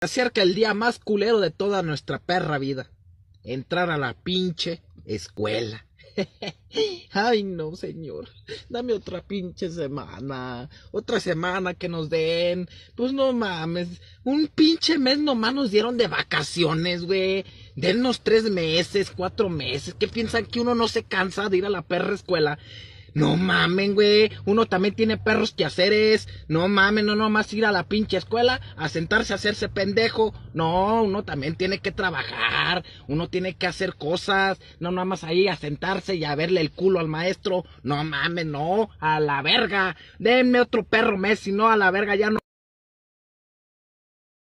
acerca el día más culero de toda nuestra perra vida. Entrar a la pinche escuela. Ay, no, señor. Dame otra pinche semana. Otra semana que nos den. Pues no mames. Un pinche mes nomás nos dieron de vacaciones, güey. Dennos tres meses, cuatro meses. ¿Qué piensan que uno no se cansa de ir a la perra escuela? No mamen, güey. Uno también tiene perros que hacer es, No mamen, no nomás ir a la pinche escuela a sentarse a hacerse pendejo. No, uno también tiene que trabajar. Uno tiene que hacer cosas. No nomás ahí a sentarse y a verle el culo al maestro. No mamen, no. A la verga. Denme otro perro Messi, no. A la verga ya no.